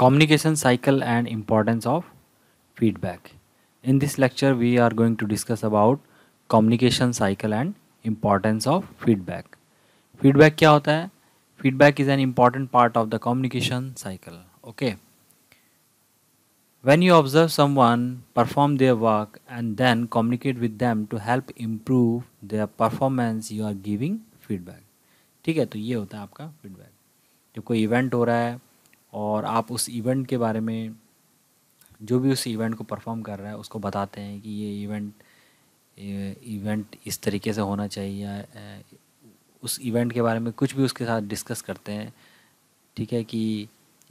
communication cycle and importance of feedback in this lecture we are going to discuss about communication cycle and importance of feedback feedback क्या होता है feedback is an important part of the communication cycle okay when you observe someone perform their work and then communicate with them to help improve their performance you are giving feedback ठीक है तो ये होता है आपका feedback जब कोई event हो रहा है और आप उस इवेंट के बारे में जो भी उस इवेंट को परफॉर्म कर रहा है उसको बताते हैं कि ये इवेंट इवेंट इस तरीके से होना चाहिए या उस इवेंट के बारे में कुछ भी उसके साथ डिस्कस करते हैं ठीक है कि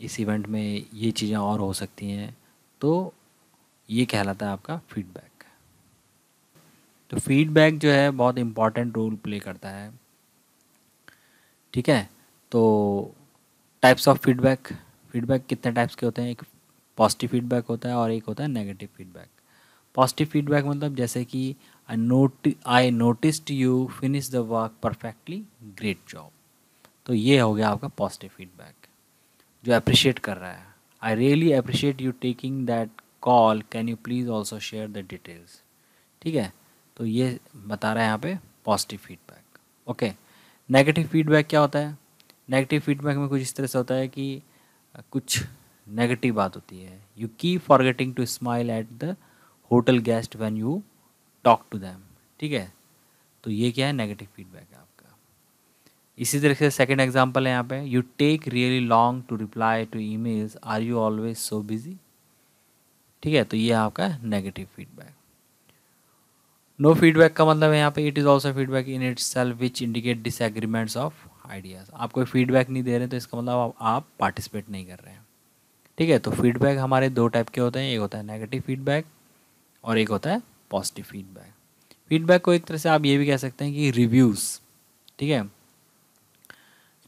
इस इवेंट में ये चीज़ें और हो सकती हैं तो ये कहलाता है आपका फीडबैक तो फीडबैक जो है बहुत इम्पॉर्टेंट रोल प्ले करता है ठीक है तो टाइप्स ऑफ फीडबैक फीडबैक कितने टाइप्स के होते हैं एक पॉजिटिव फीडबैक होता है और एक होता है नेगेटिव फीडबैक पॉजिटिव फीडबैक मतलब जैसे कि I note I noticed you finish the work perfectly great job तो ये हो गया आपका पॉजिटिव फीडबैक जो अप्रिशिएट कर रहा है I really appreciate you taking that call can you please also share the details ठीक है तो ये बता रहा है यहाँ पे positive feedback okay negative feedback क्या होता है नेगेटिव फीडबैक में कुछ इस तरह से होता है कि कुछ नेगेटिव बात होती है you keep forgetting to smile at the hotel guest when you talk to them ठीक है तो ये क्या है नेगेटिव फीडबैक है आपका इसी तरह से सेकेंड एग्जाम्पल है यहाँ पे you take really long to reply to emails are you always so busy ठीक है तो ये आपका नेगेटिव फीडबैक नो फीडबैक का मतलब है यहाँ पे it is also feedback in itself which indicate disagreements of ideas आप कोई फीडबैक नहीं दे रहे तो इसका मतलब आप पार्टिसिपेट नहीं कर रहे हैं ठीक है तो फीडबैक हमारे दो टाइप के होते हैं एक होता है नेगेटिव फीडबैक और एक होता है पॉजिटिव फीडबैक फीडबैक को एक तरह से आप ये भी कह सकते हैं कि रिव्यूज़ ठीक है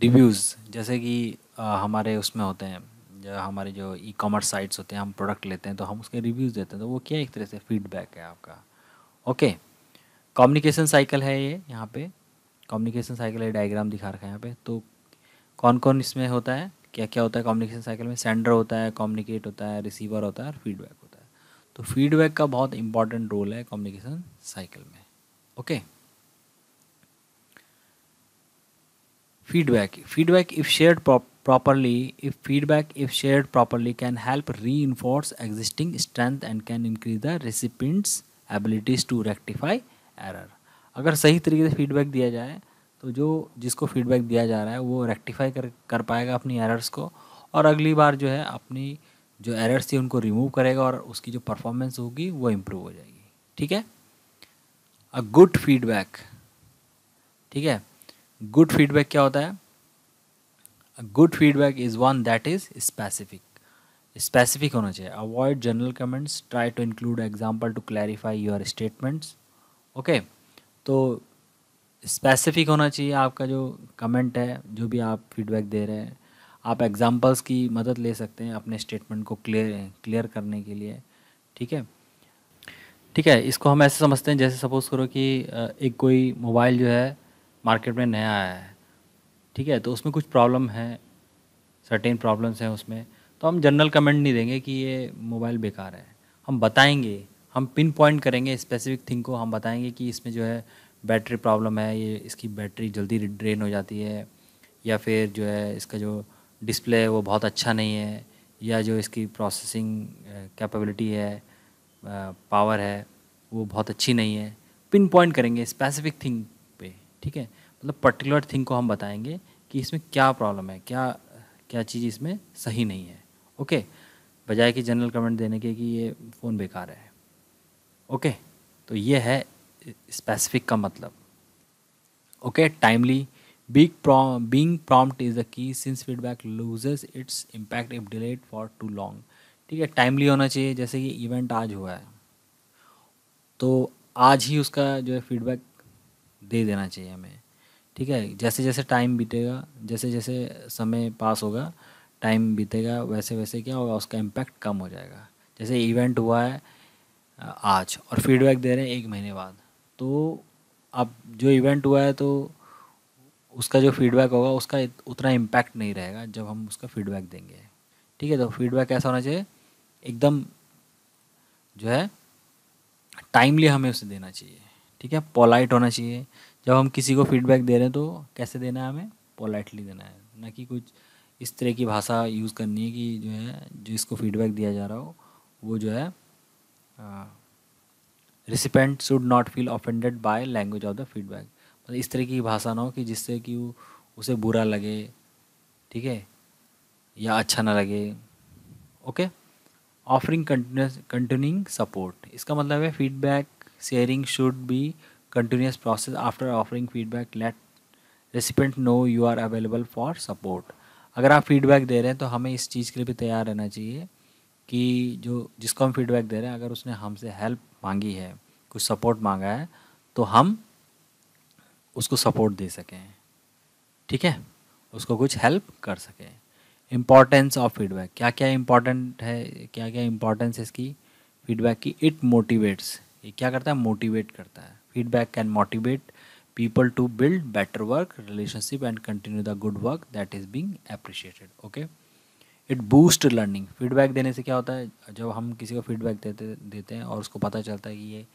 रिव्यूज़ जैसे कि आ, हमारे उसमें होते हैं जो हमारे जो ई कॉमर्स साइट्स होते हैं हम प्रोडक्ट लेते हैं तो हम उसके रिव्यूज़ देते हैं तो वो क्या एक तरह से फीडबैक है आपका ओके कम्युनिकेशन साइकिल है ये यहाँ पे कम्युनिकेशन साइकिल ये डायग्राम दिखा रखा है यहाँ पे तो कौन कौन इसमें होता है क्या क्या होता है कम्युनिकेशन साइकिल में सेंडर होता है कम्युनिकेट होता है रिसीवर होता है और फीडबैक होता है तो फीडबैक का बहुत इंपॉर्टेंट रोल है कम्युनिकेशन साइकिल में okay feedback feedback if shared if feedback if share properly can help reinforce existing strength and can increase the recipient's abilities to rectify error अगर सही तरीके से फीडबैक दिया जाए तो जो जिसको फीडबैक दिया जा रहा है वो रेक्टिफाई कर कर पाएगा अपनी एरर्स को और अगली बार जो है अपनी जो एरर्स थी उनको रिमूव करेगा और उसकी जो परफॉर्मेंस होगी वो इम्प्रूव हो जाएगी ठीक है अ गुड फीडबैक ठीक है गुड फीडबैक क्या होता है a good feedback is one that is specific specific होना चाहिए avoid general comments try to include example to clarify your statements okay तो स्पेसिफिक होना चाहिए आपका जो कमेंट है जो भी आप फीडबैक दे रहे हैं आप एग्जांपल्स की मदद ले सकते हैं अपने स्टेटमेंट को क्लियर क्लियर करने के लिए ठीक है ठीक है इसको हम ऐसे समझते हैं जैसे सपोज़ करो कि एक कोई मोबाइल जो है मार्केट में नया आया है ठीक है तो उसमें कुछ प्रॉब्लम है सर्टेन प्रॉब्लम्स हैं उसमें तो हम जनरल कमेंट नहीं देंगे कि ये मोबाइल बेकार है हम बताएंगे हम पिन पॉइंट करेंगे स्पेसिफिक थिंग को हम बताएंगे कि इसमें जो है बैटरी प्रॉब्लम है ये इसकी बैटरी जल्दी ड्रेन हो जाती है या फिर जो है इसका जो डिस्प्ले है वो बहुत अच्छा नहीं है या जो इसकी प्रोसेसिंग कैपेबिलिटी है पावर है वो बहुत अच्छी नहीं है पिन पॉइंट करेंगे स्पेसिफिक थिंग पे ठीक है मतलब पर्टिकुलर थिंग को हम बताएंगे कि इसमें क्या प्रॉब्लम है क्या क्या चीज़ इसमें सही नहीं है ओके बजाय कि जनरल कमेंट देने के कि ये फ़ोन बेकार है ओके तो ये है स्पेसिफिक का मतलब okay timely big pro being prompt is the key since feedback loses its impact if delayed for too long ठीक है टाइमली होना चाहिए जैसे कि इवेंट आज हुआ है तो आज ही उसका जो है फीडबैक दे देना चाहिए हमें ठीक है जैसे जैसे टाइम बीतेगा जैसे जैसे समय पास होगा टाइम बीतेगा वैसे वैसे क्या होगा उसका इम्पैक्ट कम हो जाएगा जैसे इवेंट हुआ है आज और फीडबैक दे रहे हैं एक महीने बाद तो अब जो इवेंट हुआ है तो उसका जो फीडबैक होगा उसका उतना इम्पैक्ट नहीं रहेगा जब हम उसका फीडबैक देंगे ठीक है तो फीडबैक ऐसा होना चाहिए एकदम जो है टाइमली हमें उसे देना चाहिए ठीक है पोलाइट होना चाहिए जब हम किसी को फीडबैक दे रहे हैं तो कैसे देना है हमें पोलाइटली देना है ना कि कुछ इस तरह की भाषा यूज़ करनी है कि जो है जो इसको फीडबैक दिया जा रहा हो वो जो है recipient should not feel offended by language of the feedback मतलब इस तरह की भाषा ना हो कि जिससे कि उसे बुरा लगे ठीक है या अच्छा ना लगे ओके ऑफरिंग कंटिन्यूइंग सपोर्ट इसका मतलब है feedback sharing should be continuous process after offering feedback let recipient know you are available for support अगर आप फीडबैक दे रहे हैं तो हमें इस चीज़ के लिए भी तैयार रहना चाहिए कि जो जिसको हम फीडबैक दे रहे हैं अगर उसने हमसे हेल्प मांगी है कुछ सपोर्ट मांगा है तो हम उसको सपोर्ट दे सकें ठीक है उसको कुछ हेल्प कर सकें इम्पॉर्टेंस ऑफ फीडबैक क्या क्या इम्पॉर्टेंट है क्या क्या इम्पॉर्टेंस है इसकी फीडबैक की इट मोटिवेट्स ये क्या करता है मोटिवेट करता है feedback can motivate people to build better work relationship and continue the good work that is being appreciated okay it boost learning feedback देने से क्या होता है जब हम किसी को फीडबैक देते देते हैं और उसको पता चलता है कि ये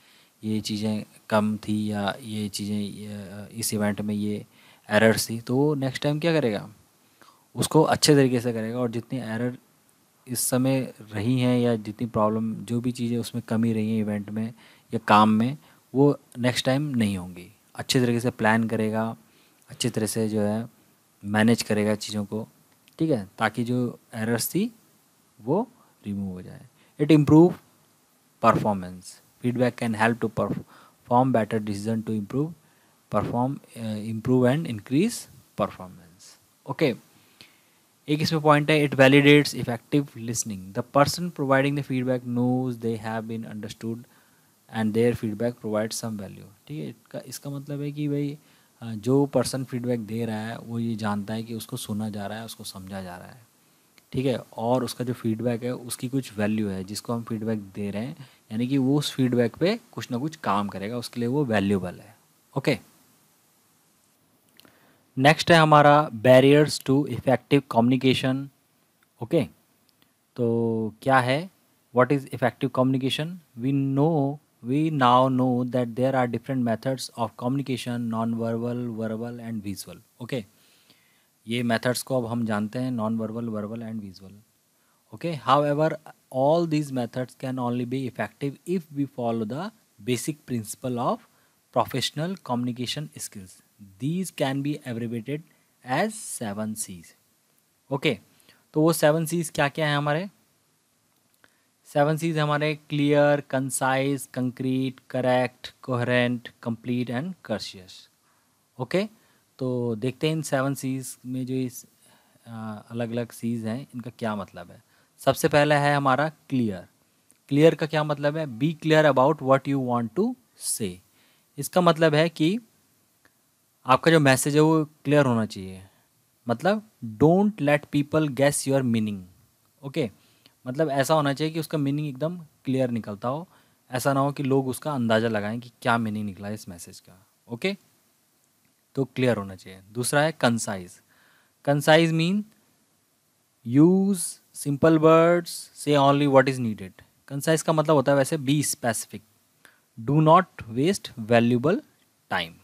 ये चीज़ें कम थी या ये चीज़ें इस इवेंट में ये एरर्स थी तो वो नेक्स्ट टाइम क्या करेगा उसको अच्छे तरीके से करेगा और जितनी एरर इस समय रही हैं या जितनी प्रॉब्लम जो भी चीज़ें उसमें कमी रही हैं इवेंट में या काम में वो नेक्स्ट टाइम नहीं होंगी अच्छे तरीके से प्लान करेगा अच्छे तरह से जो है मैनेज करेगा चीज़ों को ठीक है ताकि जो एरर्स थी वो रिमूव हो जाए it improve performance feedback can help to perform better decision to improve perform improve and increase performance okay एक इसमें पॉइंट है it validates effective listening the person providing the feedback knows they have been understood and their feedback provide some value ठीक है इसका इसका मतलब है कि भाई जो पर्सन फीडबैक दे रहा है वो ये जानता है कि उसको सुना जा रहा है उसको समझा जा रहा है ठीक है और उसका जो फीडबैक है उसकी कुछ वैल्यू है जिसको हम फीडबैक दे रहे हैं यानी कि वो उस फीडबैक पे कुछ ना कुछ काम करेगा उसके लिए वो वैल्यूबल है ओके नेक्स्ट है हमारा barriers to effective communication okay तो क्या है what is effective communication we know we now know that there are different methods of communication non-verbal verbal and visual okay ये methods को अब हम जानते हैं non-verbal verbal and visual okay however all these methods can only be effective if we follow the basic principle of professional communication skills these can be abbreviated as seven C's okay तो वो seven seize क्या क्या है हमारे seven Cs हमारे clear concise concrete correct coherent complete and courteous okay तो देखते हैं इन सेवन सीज में जो इस आ, अलग अलग सीज हैं इनका क्या मतलब है सबसे पहला है हमारा क्लियर क्लियर का क्या मतलब है be clear about what you want to say इसका मतलब है कि आपका जो मैसेज है वो क्लियर होना चाहिए मतलब don't let people guess your meaning okay okay? मतलब ऐसा होना चाहिए कि उसका मीनिंग एकदम क्लियर निकलता हो ऐसा ना हो कि लोग उसका अंदाज़ा लगाएं कि क्या मीनिंग निकला है इस मैसेज का ओके तो क्लियर होना चाहिए दूसरा है concise concise mean use simple words say only what is needed concise का मतलब होता है वैसे be specific do not waste valuable time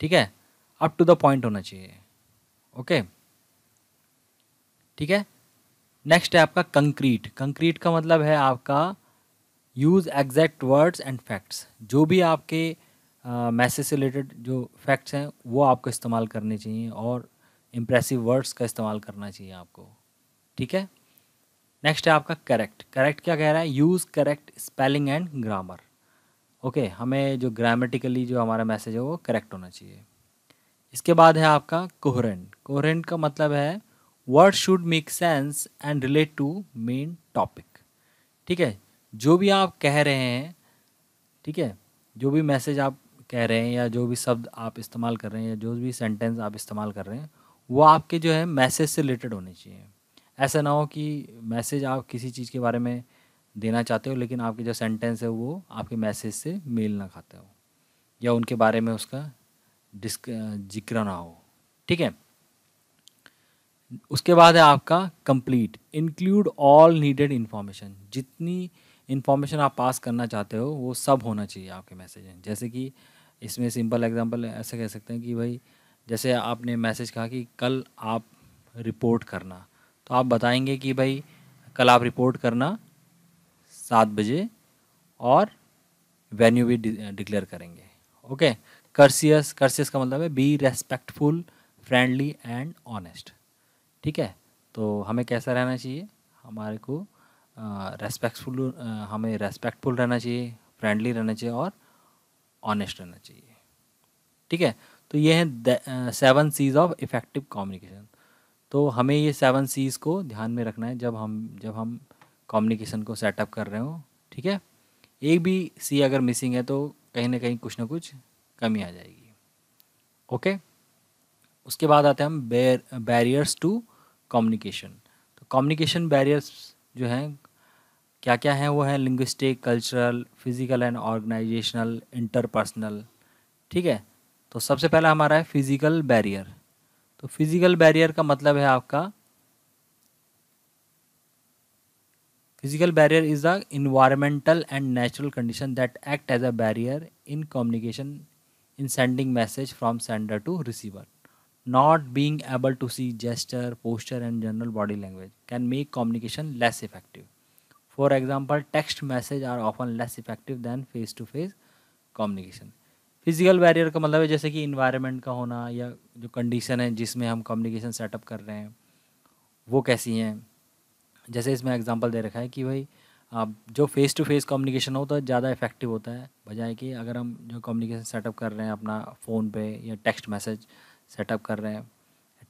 ठीक है अप टू द पॉइंट होना चाहिए ओके ठीक है नेक्स्ट है आपका कंक्रीट कंक्रीट का मतलब है आपका use exact words and facts जो भी आपके मैसेज से रिलेटेड जो फैक्ट्स हैं वो आपको इस्तेमाल करने चाहिए और इम्प्रेसिव वर्ड्स का इस्तेमाल करना चाहिए आपको ठीक है नेक्स्ट है आपका करेक्ट करेक्ट क्या कह रहा है use correct spelling and grammar okay हमें जो ग्रामेटिकली जो हमारा मैसेज है वो करेक्ट होना चाहिए इसके बाद है आपका कोहरेंट कोहरेंट का मतलब है word should make sense and relate to main topic ठीक है जो भी आप कह रहे हैं ठीक है जो भी मैसेज आप कह रहे हैं या जो भी शब्द आप इस्तेमाल कर रहे हैं या जो भी सेंटेंस आप इस्तेमाल कर रहे हैं वो आपके जो है मैसेज से रिलेटेड होने चाहिए ऐसा ना हो कि मैसेज आप किसी चीज़ के बारे में देना चाहते हो लेकिन आपके जो सेंटेंस है वो आपके मैसेज से मेल ना खाते हो या उनके बारे में उसका डिस्क जिक्र ना हो ठीक है उसके बाद है आपका complete include all needed information जितनी इन्फॉर्मेशन आप पास करना चाहते हो वो सब होना चाहिए आपके मैसेज में जैसे कि इसमें सिंपल एग्जांपल ऐसे कह सकते हैं कि भाई जैसे आपने मैसेज कहा कि कल आप रिपोर्ट करना तो आप बताएंगे कि भाई कल आप रिपोर्ट करना सात बजे और वेन्यू भी डिक्लेयर करेंगे ओके कर्सियस कर्सियस का मतलब है be respectful friendly and honest ठीक है तो हमें कैसा रहना चाहिए हमारे को रेस्पेक्टफुल हमें रेस्पेक्टफुल रहना चाहिए फ्रेंडली रहना चाहिए और ऑनेस्ट रहना चाहिए ठीक है तो ये हैं seven Cs of effective communication तो हमें ये सेवन सीज को ध्यान में रखना है जब हम जब हम कम्युनिकेशन को सेटअप कर रहे हो ठीक है एक भी सी अगर मिसिंग है तो कहीं ना कहीं कुछ ना कुछ कमी आ जाएगी ओके okay? उसके बाद आते हैं हम बैरियर्स टू कम्युनिकेशन तो कम्युनिकेशन बैरियर्स जो हैं क्या क्या हैं वो हैं linguistic cultural physical and organisational interpersonal ठीक है तो सबसे पहला हमारा है फिजिकल बैरियर तो फिजिकल बैरियर का मतलब है आपका physical barrier is the environmental and natural condition that act as a barrier in communication in sending message from sender to receiver not being able to see gesture, posture, and general body language can make communication less effective. For example, text message are often less effective than face to face communication. Physical barrier का मतलब है जैसे कि environment का होना या जो condition है जिसमें हम कम्युनिकेशन सेटअप कर रहे हैं वो कैसी हैं जैसे इसमें एग्जांपल दे रखा है कि भाई आप जो फेस टू फेस कम्युनिकेशन हो तो ज़्यादा इफेक्टिव होता है बजाय कि अगर हम जो कम्युनिकेशन सेटअप कर रहे हैं अपना फ़ोन पे या टेक्स्ट मैसेज सेटअप कर रहे हैं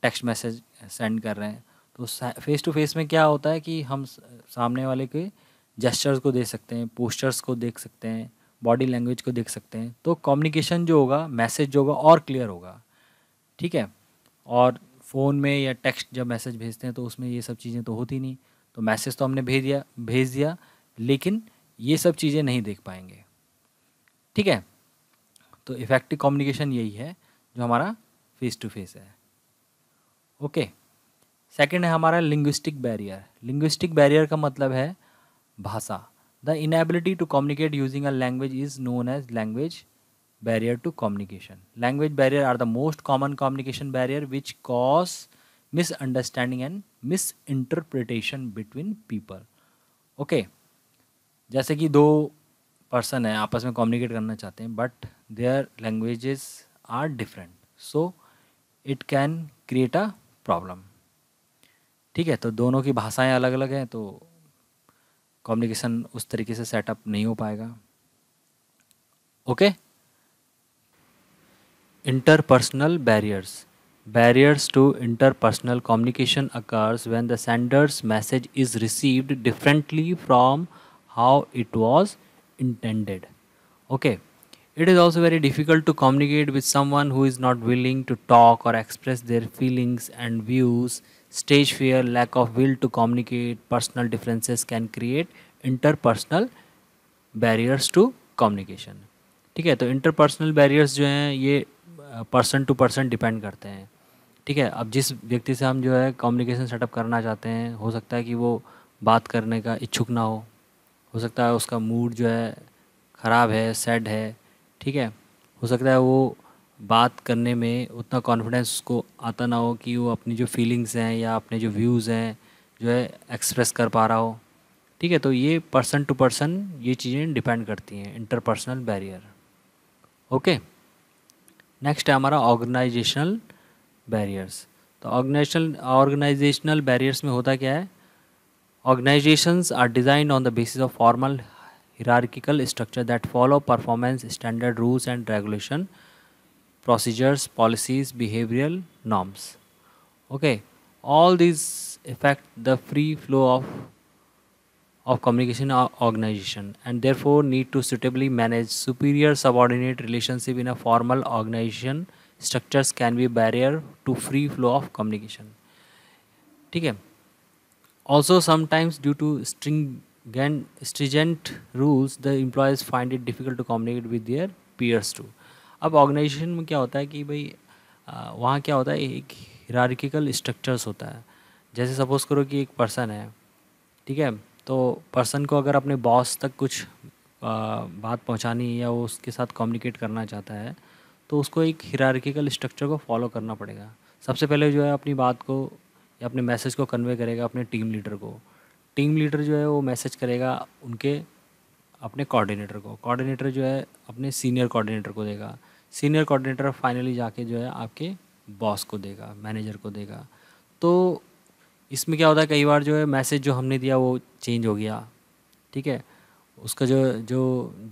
टेक्स्ट मैसेज सेंड कर रहे हैं तो फेस टू फेस में क्या होता है कि हम सामने वाले के जेस्टर्स को देख सकते हैं पोस्टर्स को देख सकते हैं बॉडी लैंग्वेज को देख सकते हैं तो कम्युनिकेशन जो होगा मैसेज जो होगा और क्लियर होगा ठीक है और फ़ोन में या टेक्स्ट जब मैसेज भेजते हैं तो उसमें ये सब चीज़ें तो होती नहीं तो मैसेज तो हमने भेज दिया भेज दिया लेकिन ये सब चीज़ें नहीं देख पाएंगे ठीक है तो इफ़ेक्टिव कम्युनिकेशन यही है जो हमारा फेस टू फेस है ओके सेकेंड है हमारा लिंग्विस्टिक बैरियर लिंग्विस्टिक बैरियर का मतलब है भाषा the inability to communicate using a language is known as language barrier to communication language barrier are the most common communication barrier which cause misunderstanding and misinterpretation between people okay जैसे कि दो person है आपस में communicate करना चाहते हैं but their languages are different so so, it can create a problem ठीक है तो दोनों की भाषाएं अलग अलग हैं तो कम्युनिकेशन उस तरीके से सेटअप नहीं हो पाएगा okay interpersonal barriers barriers to interpersonal communication occurs when the sender's message is received differently from how it was intended okay okay. It is also very difficult to communicate with someone who is not willing to talk or express their feelings and views. Stage fear, lack of will to communicate, personal differences can create interpersonal barriers to communication. ठीक है तो interpersonal barriers जो हैं ये person to person depend करते हैं ठीक है अब जिस व्यक्ति से हम जो है कम्युनिकेशन सेटअप करना चाहते हैं हो सकता है कि वो बात करने का इच्छुक ना हो हो सकता है उसका मूड जो है ख़राब है सैड है ठीक है हो सकता है वो बात करने में उतना कॉन्फिडेंस उसको आता ना हो कि वो अपनी जो फीलिंग्स हैं या अपने जो व्यूज़ हैं जो है एक्सप्रेस कर पा रहा हो ठीक है तो ये पर्सन टू पर्सन ये चीज़ें डिपेंड करती हैं इंटरपर्सनल बैरियर ओके नेक्स्ट है हमारा ऑर्गेनाइजेशनल बैरियर्स तो ऑर्गेनाइजेशनल ऑर्गेनाइजेशनल बैरियर्स में होता क्या है organisations are design on the basis of formal hierarchical structure that follow performance standard rules and regulation procedures policies behavioral norms okay all these affect the free flow of of communication or organization and therefore need to suitably manage superior subordinate relationship in a formal organization structures can be barrier to free flow of communication Okay. Also, sometimes due to string again stringent rules the employees find it difficult to communicate with their peers too अब organisation में क्या होता है कि भाई वहाँ क्या होता है एक हिरारिकल स्ट्रक्चर्स होता है जैसे सपोज करो कि एक पर्सन है ठीक है तो पर्सन को अगर अपने बॉस तक कुछ आ, बात पहुँचानी या वो उसके साथ कम्युनिकेट करना चाहता है तो उसको एक हिरारिकल स्ट्रक्चर को फॉलो करना पड़ेगा सबसे पहले जो है अपनी बात को या अपने मैसेज को कन्वे करेगा अपने टीम लीडर को टीम लीडर जो है वो मैसेज करेगा उनके अपने कोऑर्डिनेटर को कोऑर्डिनेटर जो है अपने सीनियर कोऑर्डिनेटर को देगा सीनियर कोऑर्डिनेटर फाइनली जाके जो है आपके बॉस को देगा मैनेजर को देगा तो इसमें क्या होता है कई बार जो है मैसेज जो हमने दिया वो चेंज हो गया ठीक है उसका जो जो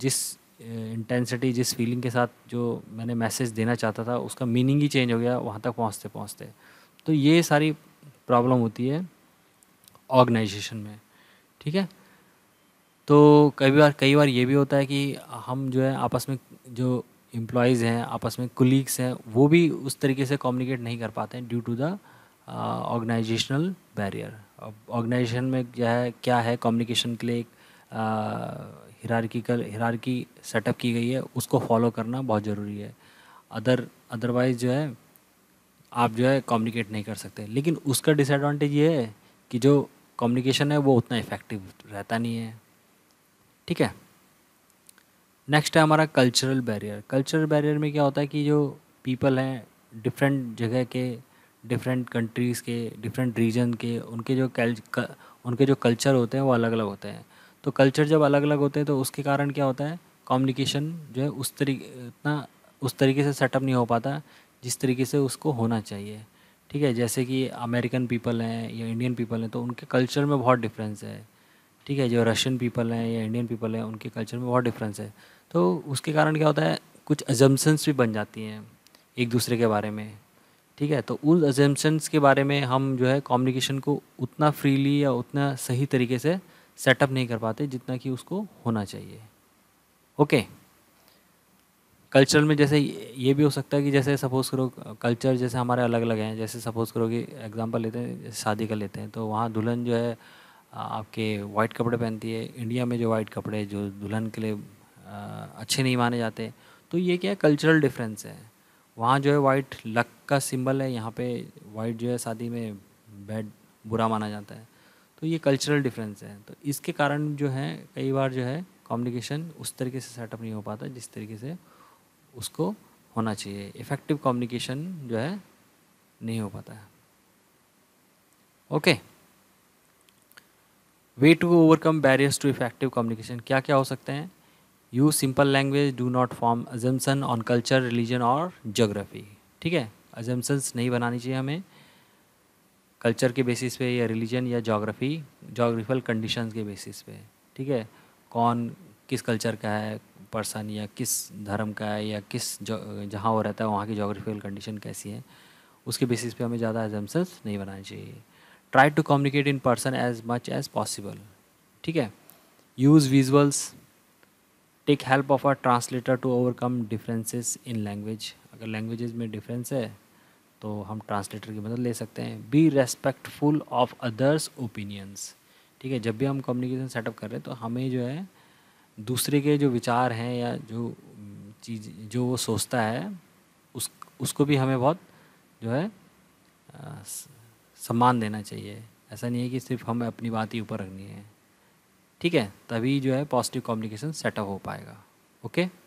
जिस इंटेंसिटी जिस फीलिंग के साथ जो मैंने मैसेज देना चाहता था उसका मीनिंग ही चेंज हो गया वहाँ तक पहुँचते पहुँचते तो ये सारी प्रॉब्लम होती है ऑर्गेनाइजेशन में ठीक है तो कई बार कई बार ये भी होता है कि हम जो है आपस में जो एम्प्लॉयज़ हैं आपस में कुलीग्स हैं वो भी उस तरीके से कम्युनिकेट नहीं कर पाते हैं due to the organisational barrier organisation में क्या है क्या है कम्युनिकेशन के लिए एक हिरारकिकल हिरारकी सेटअप की गई है उसको फॉलो करना बहुत ज़रूरी है अदर अदरवाइज़ जो है आप जो है कम्युनिकेट नहीं कर सकते लेकिन उसका डिसएडवांटेज ये है कि जो कम्युनिकेशन है वो उतना इफ़ेक्टिव रहता नहीं है ठीक है नेक्स्ट है हमारा कल्चरल बैरियर कल्चरल बैरियर में क्या होता है कि जो पीपल हैं डिफरेंट जगह के डिफरेंट कंट्रीज़ के डिफरेंट रीजन के उनके जो कल उनके जो कल्चर होते हैं वो अलग अलग होते हैं तो कल्चर जब अलग अलग होते हैं तो उसके कारण क्या होता है कम्युनिकेशन जो है उस तरीके इतना उस तरीके से सेटअप नहीं हो पाता जिस तरीके से उसको होना चाहिए ठीक है जैसे कि अमेरिकन पीपल हैं या इंडियन पीपल हैं तो उनके कल्चर में बहुत डिफरेंस है ठीक है जो रशियन पीपल हैं या इंडियन पीपल हैं उनके कल्चर में बहुत डिफरेंस है तो उसके कारण क्या होता है कुछ एजम्पन्स भी बन जाती हैं एक दूसरे के बारे में ठीक है तो उन एजम्पन्स के बारे में हम जो है कम्युनिकेशन को उतना फ्रीली या उतना सही तरीके से सेटअप नहीं कर पाते जितना कि उसको होना चाहिए ओके okay. कल्चरल में जैसे ये भी हो सकता है कि जैसे सपोज़ करो कल्चर जैसे हमारे अलग अलग हैं जैसे सपोज़ करो कि एग्जांपल लेते हैं जैसे शादी का लेते हैं तो वहाँ दुल्हन जो है आपके वाइट कपड़े पहनती है इंडिया में जो वाइट कपड़े जो दुल्हन के लिए अच्छे नहीं माने जाते तो ये क्या कल्चरल डिफरेंस है वहाँ जो है वाइट लक का सिंबल है यहाँ पे वाइट जो है शादी में बैड बुरा माना जाता है तो ये कल्चरल डिफरेंस है तो इसके कारण जो है कई बार जो है कम्युनिकेशन उस तरीके से सेटअप नहीं हो पाता जिस तरीके से उसको होना चाहिए इफ़ेक्टिव कम्युनिकेशन जो है नहीं हो पाता है okay way to overcome barriers to effective communication क्या क्या हो सकते हैं use simple language do not form assumption on culture religion और जोग्राफी ठीक है अजम्सन्स नहीं बनानी चाहिए हमें कल्चर के बेसिस पे या रिलीजन या जोग्राफी जोग्राफिकल कंडीशंस के बेसिस पे ठीक है कौन किस कल्चर का है पर्सन या किस धर्म का है या किस जहाँ वो रहता है वहाँ की जोग्राफिकल कंडीशन कैसी है उसके बेसिस पे हमें ज़्यादा एजम्पन्स नहीं बनाने चाहिए try to communicate in person as much as possible ठीक है use visuals take help of our translator to overcome differences in language अगर लैंग्वेजेस में डिफरेंस है तो हम ट्रांसलेटर की मदद ले सकते हैं be respectful of others opinions ठीक है जब भी हम कम्युनिकेशन सेटअप कर रहे हैं तो हमें जो है दूसरे के जो विचार हैं या जो चीज जो वो सोचता है उस उसको भी हमें बहुत जो है सम्मान देना चाहिए ऐसा नहीं है कि सिर्फ हमें अपनी बात ही ऊपर रखनी है ठीक है तभी जो है पॉजिटिव कम्युनिकेशन सेटअप हो पाएगा ओके